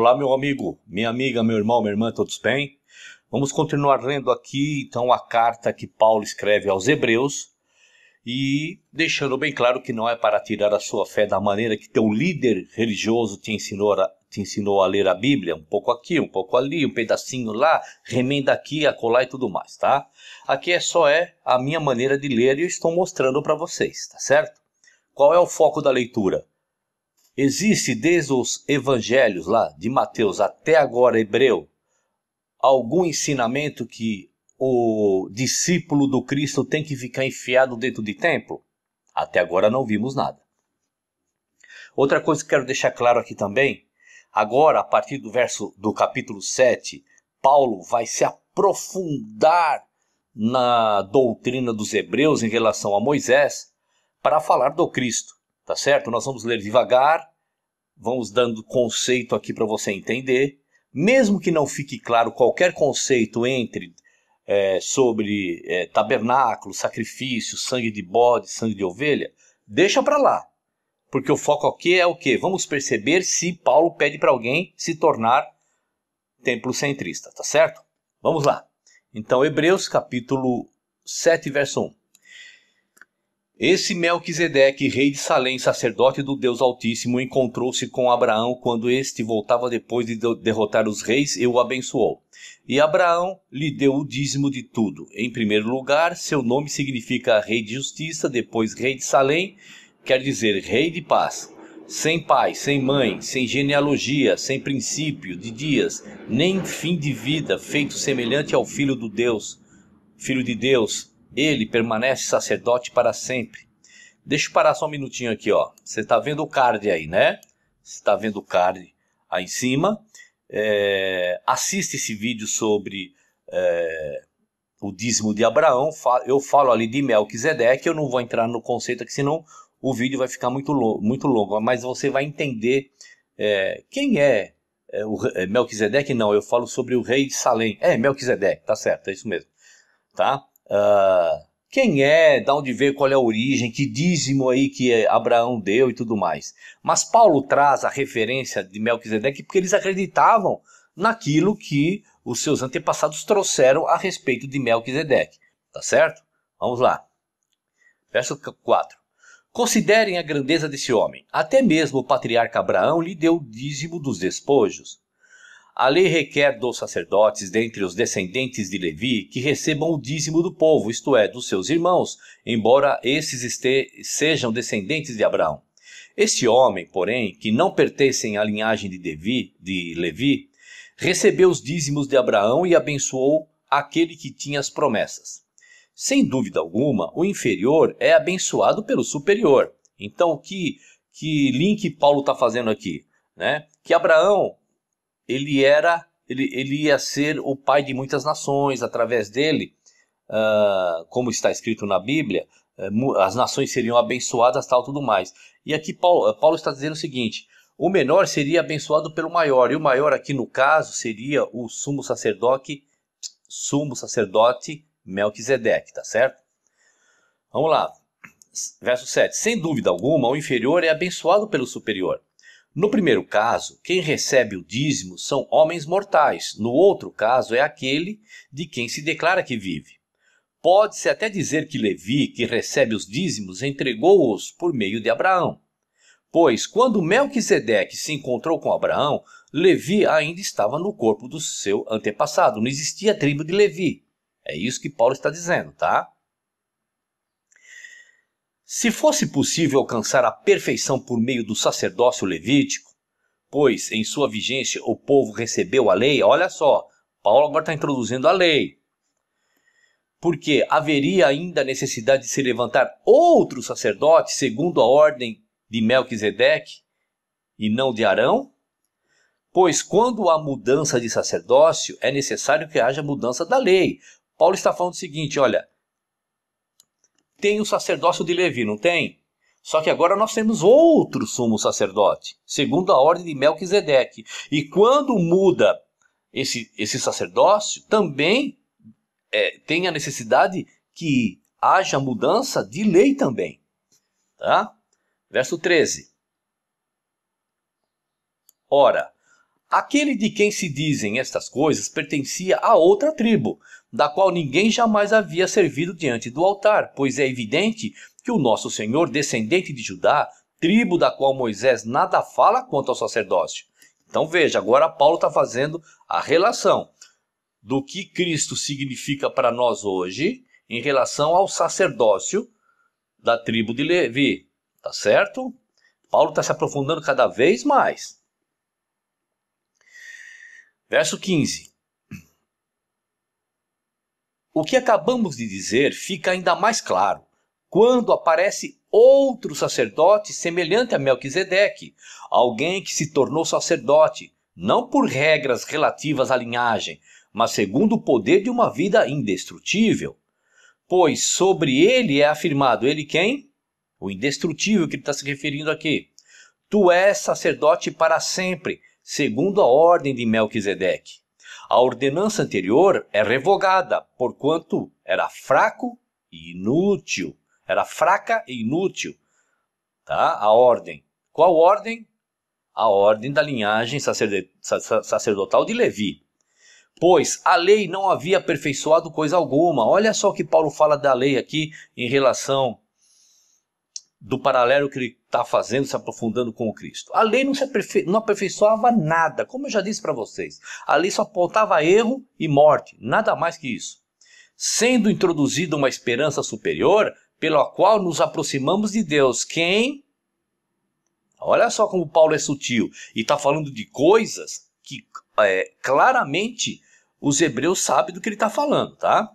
Olá, meu amigo, minha amiga, meu irmão, minha irmã, todos bem? Vamos continuar lendo aqui, então, a carta que Paulo escreve aos Hebreus e deixando bem claro que não é para tirar a sua fé da maneira que teu líder religioso te ensinou a, te ensinou a ler a Bíblia, um pouco aqui, um pouco ali, um pedacinho lá, remenda aqui, acolá e tudo mais, tá? Aqui é só é a minha maneira de ler e eu estou mostrando para vocês, tá certo? Qual é o foco da leitura? Existe desde os evangelhos lá de Mateus até agora hebreu algum ensinamento que o discípulo do Cristo tem que ficar enfiado dentro de templo? Até agora não vimos nada. Outra coisa que quero deixar claro aqui também, agora a partir do verso do capítulo 7, Paulo vai se aprofundar na doutrina dos hebreus em relação a Moisés para falar do Cristo tá certo? Nós vamos ler devagar, vamos dando conceito aqui para você entender. Mesmo que não fique claro qualquer conceito entre é, sobre é, tabernáculo, sacrifício, sangue de bode, sangue de ovelha, deixa para lá. Porque o foco aqui é o quê? Vamos perceber se Paulo pede para alguém se tornar templo centrista, tá certo? Vamos lá. Então, Hebreus capítulo 7, verso 1. Esse Melquisedeque, rei de Salém, sacerdote do Deus Altíssimo, encontrou-se com Abraão quando este voltava depois de derrotar os reis e o abençoou. E Abraão lhe deu o dízimo de tudo. Em primeiro lugar, seu nome significa rei de justiça, depois rei de Salém, quer dizer rei de paz. Sem pai, sem mãe, sem genealogia, sem princípio de dias, nem fim de vida, feito semelhante ao filho do Deus, filho de Deus, ele permanece sacerdote para sempre. Deixa eu parar só um minutinho aqui, ó. Você está vendo o card aí, né? Você está vendo o card aí em cima. É, assiste esse vídeo sobre é, o dízimo de Abraão. Eu falo ali de Melquisedeque, eu não vou entrar no conceito aqui, senão o vídeo vai ficar muito, longo, muito longo. Mas você vai entender é, quem é, é o é, Melquisedeque. Não, eu falo sobre o rei de Salém. É, Melquisedeque, tá certo, é isso mesmo. Tá? uh, quem é, de onde veio, qual é a origem, que dízimo aí que Abraão deu e tudo mais. Mas Paulo traz a referência de Melquisedeque porque eles acreditavam naquilo que os seus antepassados trouxeram a respeito de Melquisedeque. Tá certo? Vamos lá. Verso 4. Considerem a grandeza desse homem. Até mesmo o patriarca Abraão lhe deu o dízimo dos despojos. A lei requer dos sacerdotes dentre os descendentes de Levi que recebam o dízimo do povo, isto é, dos seus irmãos, embora esses este... sejam descendentes de Abraão. Este homem, porém, que não pertencem à linhagem de, Devi, de Levi, recebeu os dízimos de Abraão e abençoou aquele que tinha as promessas. Sem dúvida alguma, o inferior é abençoado pelo superior. Então, que, que link Paulo está fazendo aqui? Né? Que Abraão ele era, ele, ele ia ser o pai de muitas nações. Através dele, uh, como está escrito na Bíblia, uh, as nações seriam abençoadas, tal, tudo mais. E aqui Paulo, eh, Paulo está dizendo o seguinte: o menor seria abençoado pelo maior, e o maior aqui no caso seria o sumo sacerdote, sumo sacerdote Melquisedeque, tá certo? Vamos lá. Verso 7. Sem dúvida alguma, o inferior é abençoado pelo superior. No primeiro caso, quem recebe o dízimo são homens mortais, no outro caso é aquele de quem se declara que vive. Pode-se até dizer que Levi, que recebe os dízimos, entregou-os por meio de Abraão. Pois, quando Melquisedeque se encontrou com Abraão, Levi ainda estava no corpo do seu antepassado, não existia a tribo de Levi. É isso que Paulo está dizendo, tá? Se fosse possível alcançar a perfeição por meio do sacerdócio levítico, pois em sua vigência o povo recebeu a lei, olha só, Paulo agora está introduzindo a lei. Porque haveria ainda a necessidade de se levantar outro sacerdote, segundo a ordem de Melquisedeque, e não de Arão? Pois quando há mudança de sacerdócio, é necessário que haja mudança da lei. Paulo está falando o seguinte: olha, tem o sacerdócio de Levi, não tem? Só que agora nós temos outro sumo sacerdote, segundo a ordem de Melquisedeque. E quando muda esse, esse sacerdócio, também é, tem a necessidade que haja mudança de lei também. Tá? Verso 13. Ora, aquele de quem se dizem estas coisas pertencia a outra tribo, da qual ninguém jamais havia servido diante do altar, pois é evidente que o nosso Senhor, descendente de Judá, tribo da qual Moisés nada fala quanto ao sacerdócio. Então veja, agora Paulo está fazendo a relação do que Cristo significa para nós hoje em relação ao sacerdócio da tribo de Levi. Tá certo? Paulo está se aprofundando cada vez mais. Verso 15. O que acabamos de dizer fica ainda mais claro quando aparece outro sacerdote semelhante a Melquisedeque, alguém que se tornou sacerdote, não por regras relativas à linhagem, mas segundo o poder de uma vida indestrutível. Pois sobre ele é afirmado ele quem? O indestrutível que ele está se referindo aqui. Tu és sacerdote para sempre, segundo a ordem de Melquisedeque a ordenança anterior é revogada, porquanto era fraco e inútil. Era fraca e inútil. Tá? A ordem. Qual ordem? A ordem da linhagem sacerdotal de Levi. Pois a lei não havia aperfeiçoado coisa alguma. Olha só que Paulo fala da lei aqui em relação do paralelo que ele está fazendo, se aprofundando com o Cristo. A lei não, se aperfei não aperfeiçoava nada, como eu já disse para vocês. A lei só apontava erro e morte, nada mais que isso. Sendo introduzida uma esperança superior, pela qual nos aproximamos de Deus, quem. Olha só como Paulo é sutil e está falando de coisas que é, claramente os hebreus sabem do que ele está falando, tá?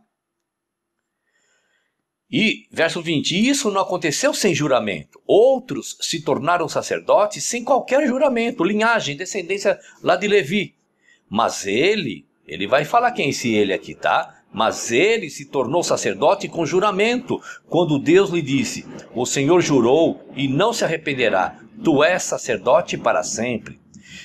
E, verso 20, isso não aconteceu sem juramento. Outros se tornaram sacerdotes sem qualquer juramento, linhagem, descendência lá de Levi. Mas ele, ele vai falar quem é esse ele aqui, tá? Mas ele se tornou sacerdote com juramento, quando Deus lhe disse: O Senhor jurou e não se arrependerá, tu és sacerdote para sempre.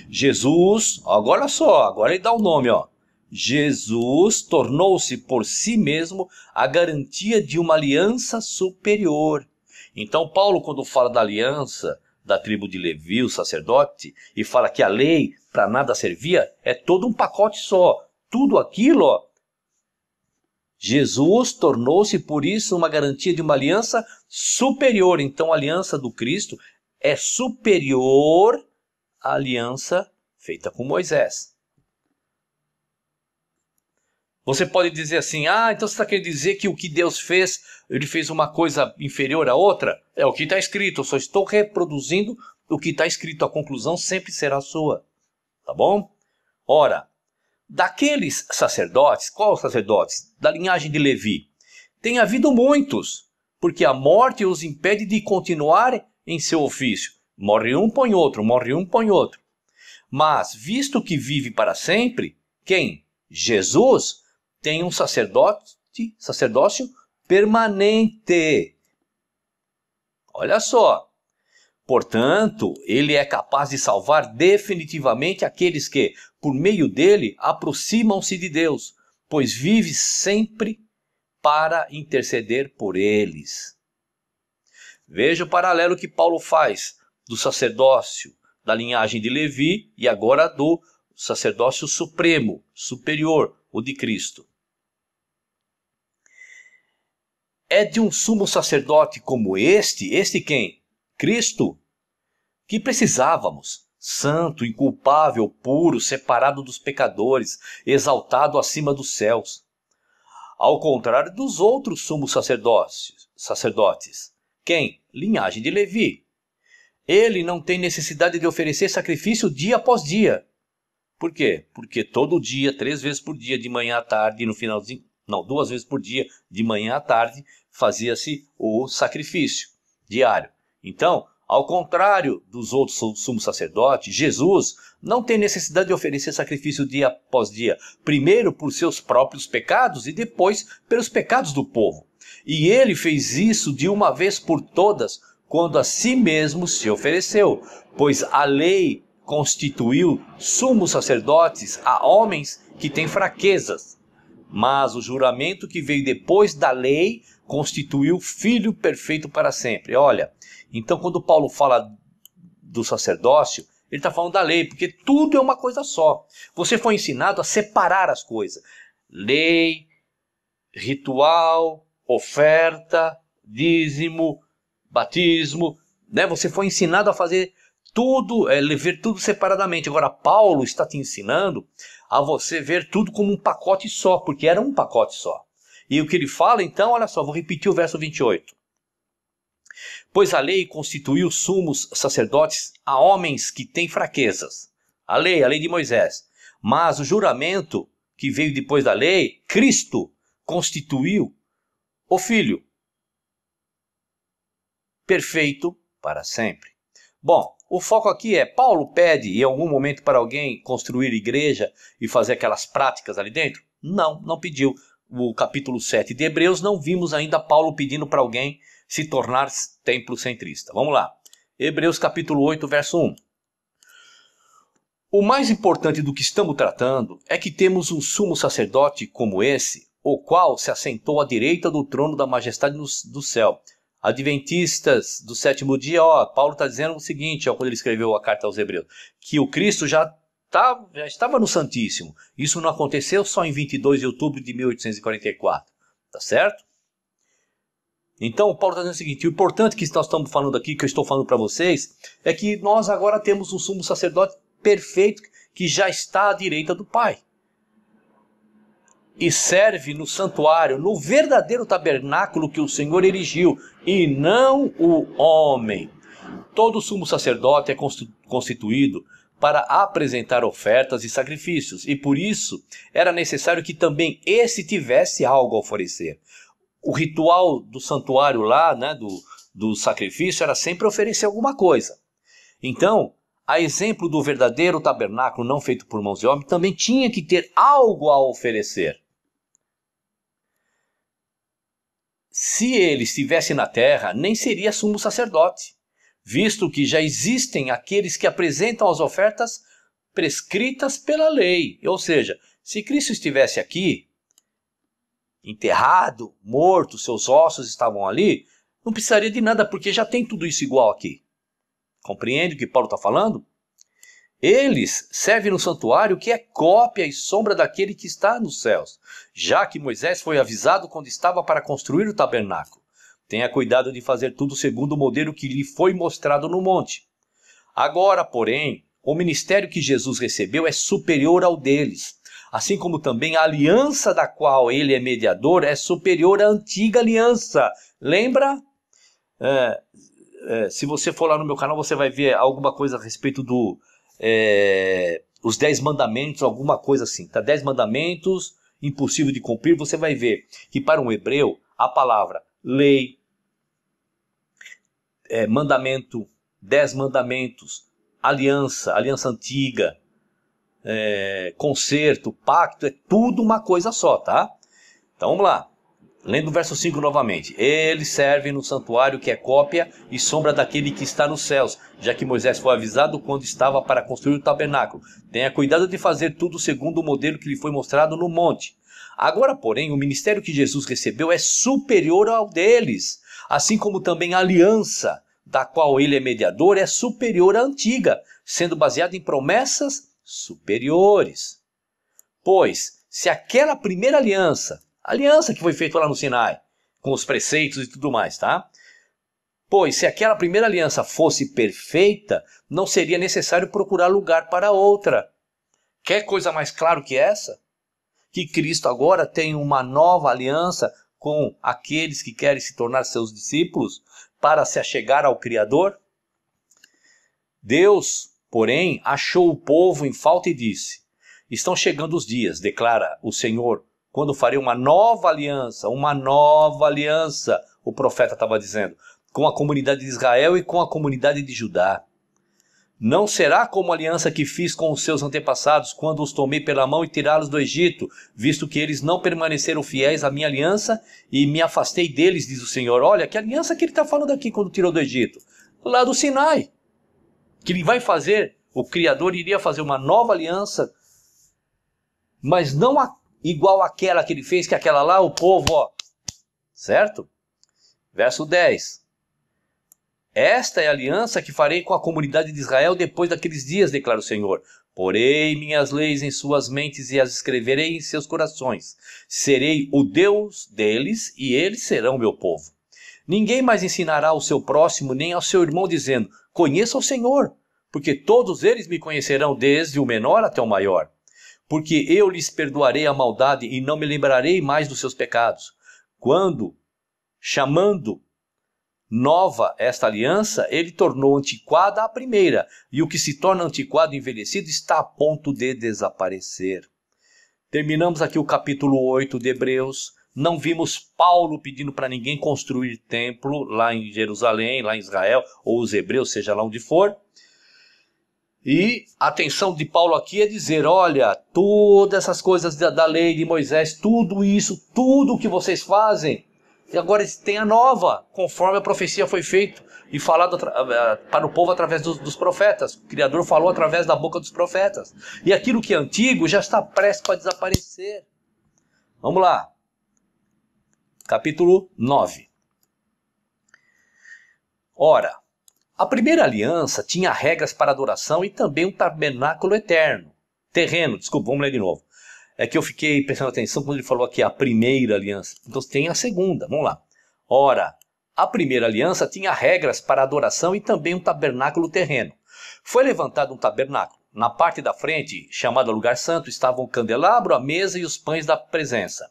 Jesus, agora só, agora ele dá o um nome, ó. Jesus tornou-se por si mesmo a garantia de uma aliança superior. Então, Paulo, quando fala da aliança da tribo de Levi, o sacerdote, e fala que a lei para nada servia, é todo um pacote só. Tudo aquilo, ó, Jesus tornou-se, por isso, uma garantia de uma aliança superior. Então, a aliança do Cristo é superior à aliança feita com Moisés. Você pode dizer assim: ah, então você está querendo dizer que o que Deus fez, ele fez uma coisa inferior à outra? É o que está escrito, eu só estou reproduzindo o que está escrito, a conclusão sempre será sua. Tá bom? Ora, daqueles sacerdotes, qual sacerdotes? Da linhagem de Levi. Tem havido muitos, porque a morte os impede de continuar em seu ofício. Morre um, põe outro, morre um, põe outro. Mas, visto que vive para sempre, quem? Jesus, tem um sacerdote, sacerdócio permanente. Olha só. Portanto, ele é capaz de salvar definitivamente aqueles que, por meio dele, aproximam-se de Deus, pois vive sempre para interceder por eles. Veja o paralelo que Paulo faz do sacerdócio da linhagem de Levi e agora do sacerdócio supremo, superior, o de Cristo. É de um sumo sacerdote como este, este quem? Cristo, que precisávamos, santo, inculpável, puro, separado dos pecadores, exaltado acima dos céus. Ao contrário dos outros sumos sacerdotes, sacerdotes, quem? Linhagem de Levi. Ele não tem necessidade de oferecer sacrifício dia após dia, por quê? Porque todo dia, três vezes por dia, de manhã à tarde, no finalzinho, não, duas vezes por dia, de manhã à tarde, fazia-se o sacrifício diário. Então, ao contrário dos outros sumos sacerdotes, Jesus não tem necessidade de oferecer sacrifício dia após dia, primeiro por seus próprios pecados e depois pelos pecados do povo. E ele fez isso de uma vez por todas, quando a si mesmo se ofereceu, pois a lei constituiu sumos sacerdotes a homens que têm fraquezas, mas o juramento que veio depois da lei constituiu filho perfeito para sempre. Olha, então quando Paulo fala do sacerdócio, ele está falando da lei, porque tudo é uma coisa só. Você foi ensinado a separar as coisas: lei, ritual, oferta, dízimo, batismo. Né? Você foi ensinado a fazer tudo, é, ver tudo separadamente. Agora, Paulo está te ensinando a você ver tudo como um pacote só, porque era um pacote só. E o que ele fala, então, olha só, vou repetir o verso 28. Pois a lei constituiu sumos sacerdotes a homens que têm fraquezas. A lei, a lei de Moisés. Mas o juramento que veio depois da lei, Cristo constituiu o Filho perfeito para sempre. Bom, o foco aqui é: Paulo pede em algum momento para alguém construir igreja e fazer aquelas práticas ali dentro? Não, não pediu. O capítulo 7 de Hebreus, não vimos ainda Paulo pedindo para alguém se tornar templo centrista. Vamos lá. Hebreus capítulo 8, verso 1. O mais importante do que estamos tratando é que temos um sumo sacerdote como esse, o qual se assentou à direita do trono da majestade do céu adventistas do sétimo dia, ó, Paulo está dizendo o seguinte, ó, quando ele escreveu a carta aos Hebreus, que o Cristo já, tá, já estava no Santíssimo. Isso não aconteceu só em 22 de outubro de 1844, tá certo? Então, Paulo está dizendo o seguinte: o importante que nós estamos falando aqui, que eu estou falando para vocês, é que nós agora temos um sumo sacerdote perfeito que já está à direita do Pai e serve no santuário, no verdadeiro tabernáculo que o Senhor erigiu, e não o homem. Todo sumo sacerdote é constituído para apresentar ofertas e sacrifícios, e por isso era necessário que também esse tivesse algo a oferecer. O ritual do santuário lá, né, do, do sacrifício, era sempre oferecer alguma coisa. Então, a exemplo do verdadeiro tabernáculo não feito por mãos de homem, também tinha que ter algo a oferecer. Se ele estivesse na terra, nem seria sumo sacerdote, visto que já existem aqueles que apresentam as ofertas prescritas pela lei. Ou seja, se Cristo estivesse aqui, enterrado, morto, seus ossos estavam ali, não precisaria de nada, porque já tem tudo isso igual aqui. Compreende o que Paulo está falando? Eles servem no santuário que é cópia e sombra daquele que está nos céus, já que Moisés foi avisado quando estava para construir o tabernáculo. Tenha cuidado de fazer tudo segundo o modelo que lhe foi mostrado no monte. Agora, porém, o ministério que Jesus recebeu é superior ao deles, assim como também a aliança da qual ele é mediador é superior à antiga aliança. Lembra? É, é, se você for lá no meu canal, você vai ver alguma coisa a respeito do é, os Dez Mandamentos, alguma coisa assim, tá? Dez Mandamentos, impossível de cumprir, você vai ver que para um hebreu, a palavra lei, é, mandamento, Dez Mandamentos, aliança, aliança antiga, é, concerto, pacto, é tudo uma coisa só, tá? Então vamos lá. Lendo o verso 5 novamente. Ele serve no santuário que é cópia e sombra daquele que está nos céus, já que Moisés foi avisado quando estava para construir o tabernáculo. Tenha cuidado de fazer tudo segundo o modelo que lhe foi mostrado no monte. Agora, porém, o ministério que Jesus recebeu é superior ao deles, assim como também a aliança da qual ele é mediador é superior à antiga, sendo baseada em promessas superiores. Pois, se aquela primeira aliança aliança que foi feita lá no Sinai, com os preceitos e tudo mais, tá? Pois se aquela primeira aliança fosse perfeita, não seria necessário procurar lugar para outra. Quer coisa mais clara que essa? Que Cristo agora tem uma nova aliança com aqueles que querem se tornar seus discípulos para se achegar ao Criador? Deus, porém, achou o povo em falta e disse: Estão chegando os dias, declara o Senhor, quando farei uma nova aliança, uma nova aliança, o profeta estava dizendo, com a comunidade de Israel e com a comunidade de Judá. Não será como a aliança que fiz com os seus antepassados, quando os tomei pela mão e tirá-los do Egito, visto que eles não permaneceram fiéis à minha aliança e me afastei deles, diz o Senhor. Olha, que aliança que ele está falando aqui quando tirou do Egito? Lá do Sinai. Que ele vai fazer, o Criador iria fazer uma nova aliança, mas não a igual àquela que ele fez, que é aquela lá, o povo, ó. Certo? Verso 10. Esta é a aliança que farei com a comunidade de Israel depois daqueles dias, declara o Senhor. Porei minhas leis em suas mentes e as escreverei em seus corações. Serei o Deus deles e eles serão meu povo. Ninguém mais ensinará ao seu próximo nem ao seu irmão, dizendo: Conheça o Senhor, porque todos eles me conhecerão, desde o menor até o maior porque eu lhes perdoarei a maldade e não me lembrarei mais dos seus pecados. Quando, chamando nova esta aliança, ele tornou antiquada a primeira, e o que se torna antiquado envelhecido está a ponto de desaparecer. Terminamos aqui o capítulo 8 de Hebreus. Não vimos Paulo pedindo para ninguém construir templo lá em Jerusalém, lá em Israel, ou os hebreus, seja lá onde for e a atenção de Paulo aqui é dizer: olha, todas essas coisas da, da lei de Moisés, tudo isso, tudo o que vocês fazem, e agora tem a nova, conforme a profecia foi feita e falado eh, eh, para o povo através dos, dos, profetas. O Criador falou através da boca dos profetas. E aquilo que é antigo já está prestes para desaparecer. Vamos lá. Capítulo 9. Ora, a primeira aliança tinha regras para adoração e também um tabernáculo eterno. Terreno, desculpa, vamos ler de novo. É que eu fiquei prestando atenção quando ele falou aqui a primeira aliança. Então tem a segunda, vamos lá. Ora, a primeira aliança tinha regras para adoração e também um tabernáculo terreno. Foi levantado um tabernáculo. Na parte da frente, chamada Lugar Santo, estavam o candelabro, a mesa e os pães da presença.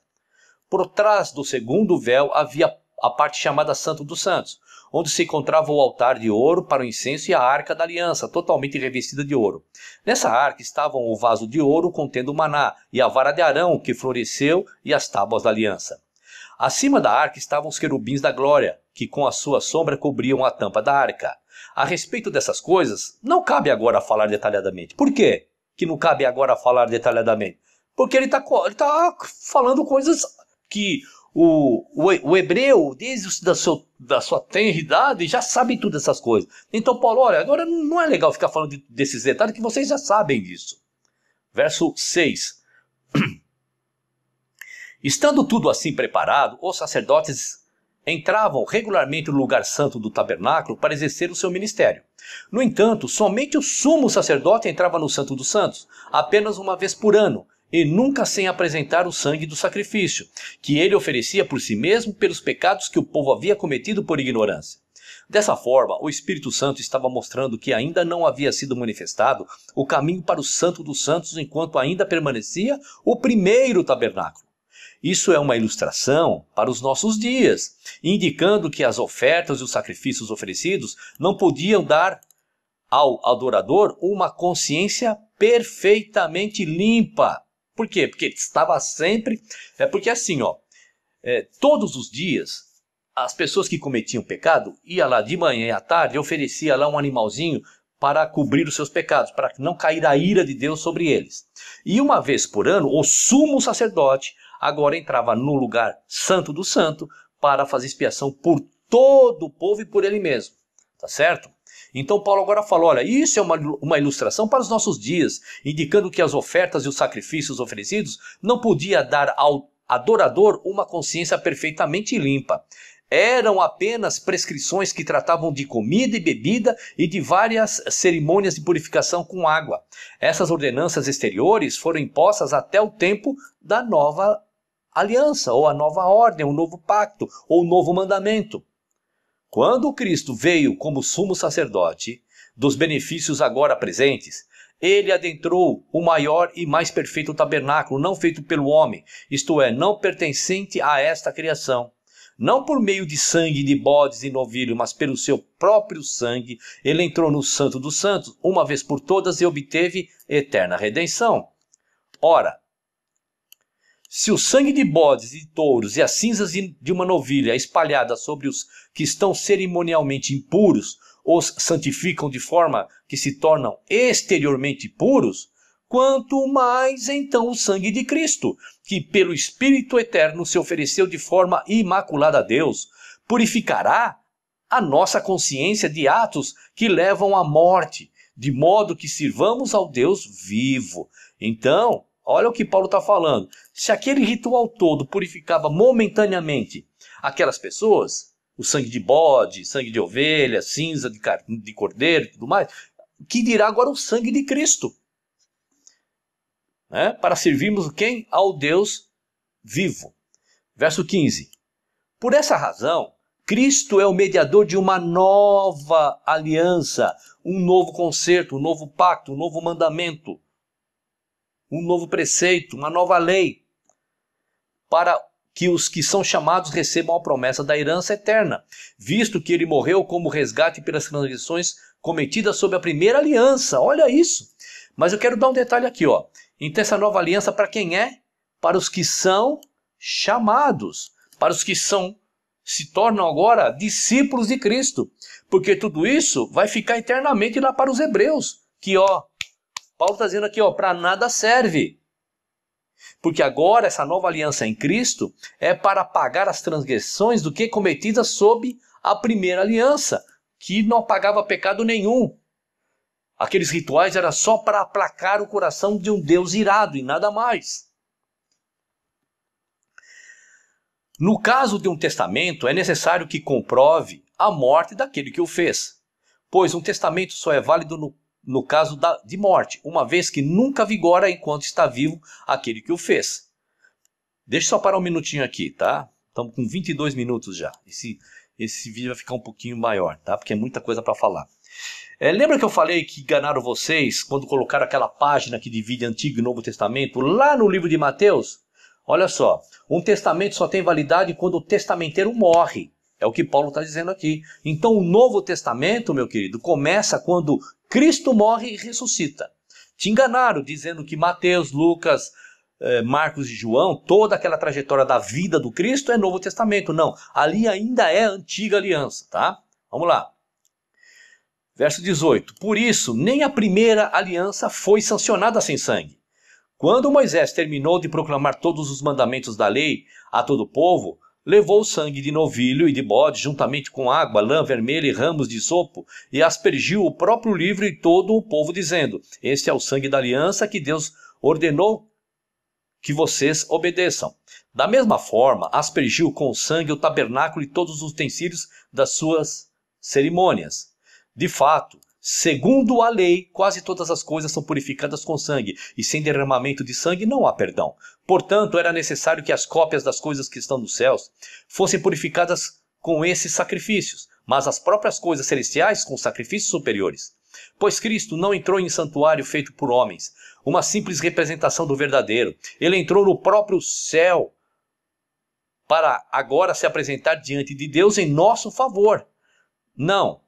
Por trás do segundo véu havia a parte chamada Santo dos Santos, onde se encontrava o altar de ouro para o incenso e a arca da aliança, totalmente revestida de ouro. Nessa arca estavam o vaso de ouro contendo o maná, e a vara de Arão, que floresceu, e as tábuas da aliança. Acima da arca estavam os querubins da glória, que com a sua sombra cobriam a tampa da arca. A respeito dessas coisas, não cabe agora falar detalhadamente. Por quê que não cabe agora falar detalhadamente? Porque ele está tá falando coisas que o, o, o hebreu, desde da sua, da sua tenridade, já sabe todas essas coisas. Então, Paulo, olha, agora não é legal ficar falando de, desses detalhes que vocês já sabem disso. Verso 6. Estando tudo assim preparado, os sacerdotes entravam regularmente no lugar santo do tabernáculo para exercer o seu ministério. No entanto, somente o sumo sacerdote entrava no Santo dos Santos, apenas uma vez por ano, e nunca sem apresentar o sangue do sacrifício, que ele oferecia por si mesmo pelos pecados que o povo havia cometido por ignorância. Dessa forma, o Espírito Santo estava mostrando que ainda não havia sido manifestado o caminho para o Santo dos Santos enquanto ainda permanecia o primeiro tabernáculo. Isso é uma ilustração para os nossos dias, indicando que as ofertas e os sacrifícios oferecidos não podiam dar ao adorador uma consciência perfeitamente limpa por quê? Porque estava sempre. É porque assim, ó, é, todos os dias as pessoas que cometiam pecado ia lá de manhã e à tarde e oferecia lá um animalzinho para cobrir os seus pecados, para não cair a ira de Deus sobre eles. E uma vez por ano, o sumo sacerdote agora entrava no lugar santo do santo para fazer expiação por todo o povo e por ele mesmo. Tá certo? Então Paulo agora fala: olha, isso é uma, uma ilustração para os nossos dias, indicando que as ofertas e os sacrifícios oferecidos não podia dar ao adorador uma consciência perfeitamente limpa. Eram apenas prescrições que tratavam de comida e bebida e de várias cerimônias de purificação com água. Essas ordenanças exteriores foram impostas até o tempo da nova aliança, ou a nova ordem, o novo pacto, ou o novo mandamento. Quando Cristo veio como sumo sacerdote dos benefícios agora presentes, ele adentrou o maior e mais perfeito tabernáculo, não feito pelo homem, isto é, não pertencente a esta criação. Não por meio de sangue de bodes e novilho, mas pelo seu próprio sangue, ele entrou no Santo dos Santos, uma vez por todas, e obteve eterna redenção. Ora, se o sangue de bodes e de touros e as cinzas de uma novilha é espalhadas sobre os que estão cerimonialmente impuros os santificam de forma que se tornam exteriormente puros, quanto mais então o sangue de Cristo, que pelo Espírito Eterno se ofereceu de forma imaculada a Deus, purificará a nossa consciência de atos que levam à morte, de modo que sirvamos ao Deus vivo. Então, Olha o que Paulo está falando. Se aquele ritual todo purificava momentaneamente aquelas pessoas, o sangue de bode, sangue de ovelha, cinza de, de cordeiro e tudo mais, que dirá agora o sangue de Cristo? Né? Para servirmos quem? Ao Deus vivo. Verso 15. Por essa razão, Cristo é o mediador de uma nova aliança, um novo concerto, um novo pacto, um novo mandamento um novo preceito, uma nova lei, para que os que são chamados recebam a promessa da herança eterna, visto que ele morreu como resgate pelas transgressões cometidas sob a primeira aliança. Olha isso. Mas eu quero dar um detalhe aqui, ó. Então essa nova aliança para quem é? Para os que são chamados, para os que são se tornam agora discípulos de Cristo, porque tudo isso vai ficar eternamente lá para os hebreus, que ó, Paulo está dizendo aqui, ó, para nada serve. Porque agora essa nova aliança em Cristo é para pagar as transgressões do que cometidas sob a primeira aliança, que não pagava pecado nenhum. Aqueles rituais era só para aplacar o coração de um Deus irado e nada mais. No caso de um testamento, é necessário que comprove a morte daquele que o fez, pois um testamento só é válido no no caso da, de morte, uma vez que nunca vigora enquanto está vivo aquele que o fez. Deixa eu só parar um minutinho aqui, tá? Estamos com 22 minutos já. Esse, esse vídeo vai ficar um pouquinho maior, tá? Porque é muita coisa para falar. É, lembra que eu falei que enganaram vocês quando colocaram aquela página que divide Antigo e Novo Testamento lá no livro de Mateus? Olha só, um testamento só tem validade quando o testamenteiro morre. É o que Paulo está dizendo aqui. Então, o Novo Testamento, meu querido, começa quando Cristo morre e ressuscita. Te enganaram dizendo que Mateus, Lucas, eh, Marcos e João, toda aquela trajetória da vida do Cristo é Novo Testamento. Não, ali ainda é antiga aliança, tá? Vamos lá. Verso 18: Por isso, nem a primeira aliança foi sancionada sem sangue. Quando Moisés terminou de proclamar todos os mandamentos da lei a todo o povo, levou o sangue de novilho e de bode, juntamente com água, lã vermelha e ramos de sopo, e aspergiu o próprio livro e todo o povo, dizendo: Este é o sangue da aliança que Deus ordenou que vocês obedeçam. Da mesma forma, aspergiu com o sangue o tabernáculo e todos os utensílios das suas cerimônias. De fato, Segundo a lei, quase todas as coisas são purificadas com sangue, e sem derramamento de sangue não há perdão. Portanto, era necessário que as cópias das coisas que estão nos céus fossem purificadas com esses sacrifícios, mas as próprias coisas celestiais com sacrifícios superiores. Pois Cristo não entrou em santuário feito por homens, uma simples representação do verdadeiro. Ele entrou no próprio céu para agora se apresentar diante de Deus em nosso favor. Não,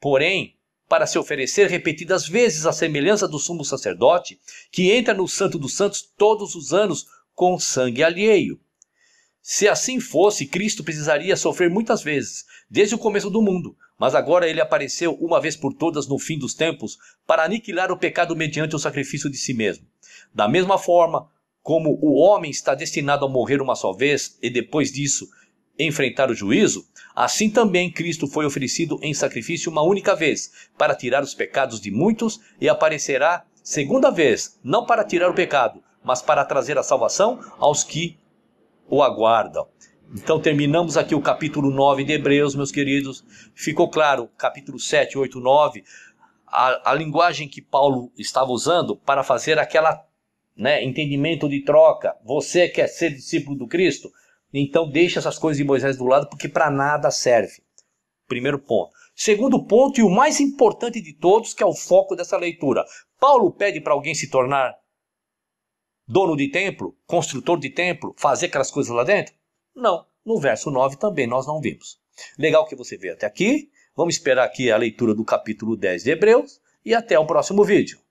porém, para se oferecer repetidas vezes à semelhança do sumo sacerdote, que entra no Santo dos Santos todos os anos com sangue alheio. Se assim fosse, Cristo precisaria sofrer muitas vezes, desde o começo do mundo, mas agora ele apareceu uma vez por todas no fim dos tempos para aniquilar o pecado mediante o sacrifício de si mesmo. Da mesma forma como o homem está destinado a morrer uma só vez e depois disso enfrentar o juízo, assim também Cristo foi oferecido em sacrifício uma única vez, para tirar os pecados de muitos, e aparecerá segunda vez, não para tirar o pecado, mas para trazer a salvação aos que o aguardam. Então terminamos aqui o capítulo 9 de Hebreus, meus queridos. Ficou claro, capítulo 7, 8, 9, a, a linguagem que Paulo estava usando para fazer aquela né, entendimento de troca. Você quer ser discípulo do Cristo? Então deixa essas coisas de Moisés do lado, porque para nada serve. Primeiro ponto. Segundo ponto, e o mais importante de todos, que é o foco dessa leitura. Paulo pede para alguém se tornar dono de templo, construtor de templo, fazer aquelas coisas lá dentro? Não. No verso 9 também nós não vimos. Legal que você veio até aqui. Vamos esperar aqui a leitura do capítulo 10 de Hebreus e até o próximo vídeo.